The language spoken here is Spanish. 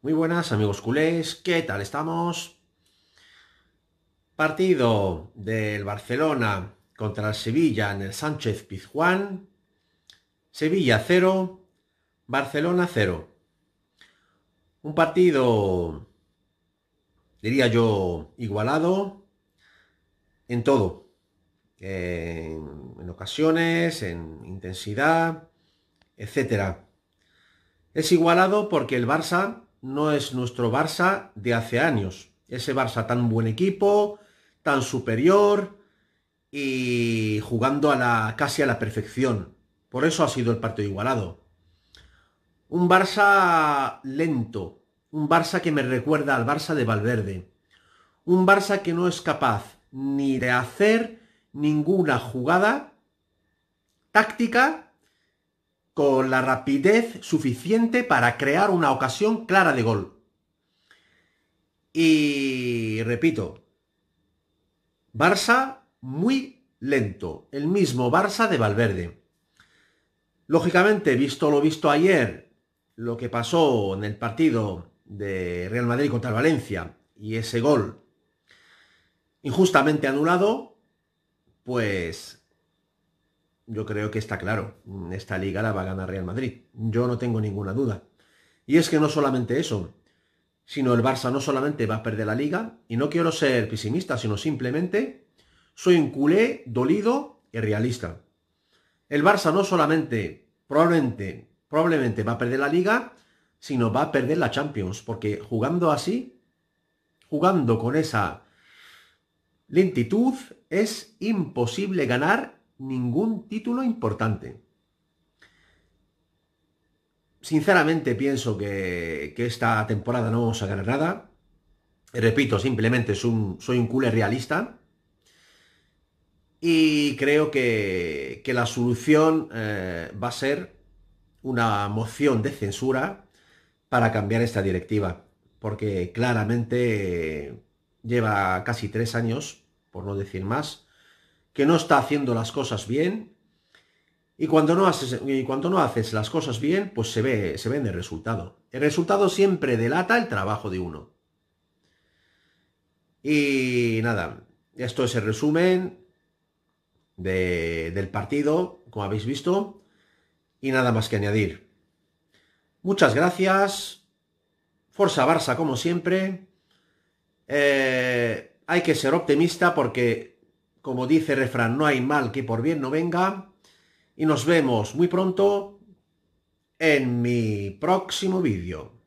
Muy buenas amigos culés, ¿qué tal estamos? Partido del Barcelona contra el Sevilla en el Sánchez Pizjuán. Sevilla 0, Barcelona 0. Un partido, diría yo, igualado en todo. En, en ocasiones, en intensidad, etc. Es igualado porque el Barça no es nuestro Barça de hace años. Ese Barça tan buen equipo, tan superior y jugando a la, casi a la perfección. Por eso ha sido el partido igualado. Un Barça lento, un Barça que me recuerda al Barça de Valverde. Un Barça que no es capaz ni de hacer ninguna jugada táctica con la rapidez suficiente para crear una ocasión clara de gol. Y repito, Barça muy lento, el mismo Barça de Valverde. Lógicamente, visto lo visto ayer, lo que pasó en el partido de Real Madrid contra el Valencia y ese gol injustamente anulado, pues yo creo que está claro, esta liga la va a ganar Real Madrid, yo no tengo ninguna duda. Y es que no solamente eso, sino el Barça no solamente va a perder la liga, y no quiero ser pesimista, sino simplemente soy un culé, dolido y realista. El Barça no solamente, probablemente, probablemente va a perder la liga, sino va a perder la Champions, porque jugando así, jugando con esa lentitud, es imposible ganar ningún título importante. Sinceramente pienso que, esta temporada no vamos a ganar nada. Repito, simplemente soy un culo realista. Y creo que, la solución eh, va a ser una moción de censura para cambiar esta directiva. Porque claramente eh, lleva casi tres años, por no decir más, que no está haciendo las cosas bien. Y cuando no haces, cuando no haces las cosas bien, pues se ve, se ve en el resultado. El resultado siempre delata el trabajo de uno. Y nada, esto es el resumen del partido, como habéis visto. Y nada más que añadir. Muchas gracias. Forza Barça, como siempre. Eh, hay que ser optimista porque como dice el refrán, no hay mal que por bien no venga. Y nos vemos muy pronto en mi próximo vídeo.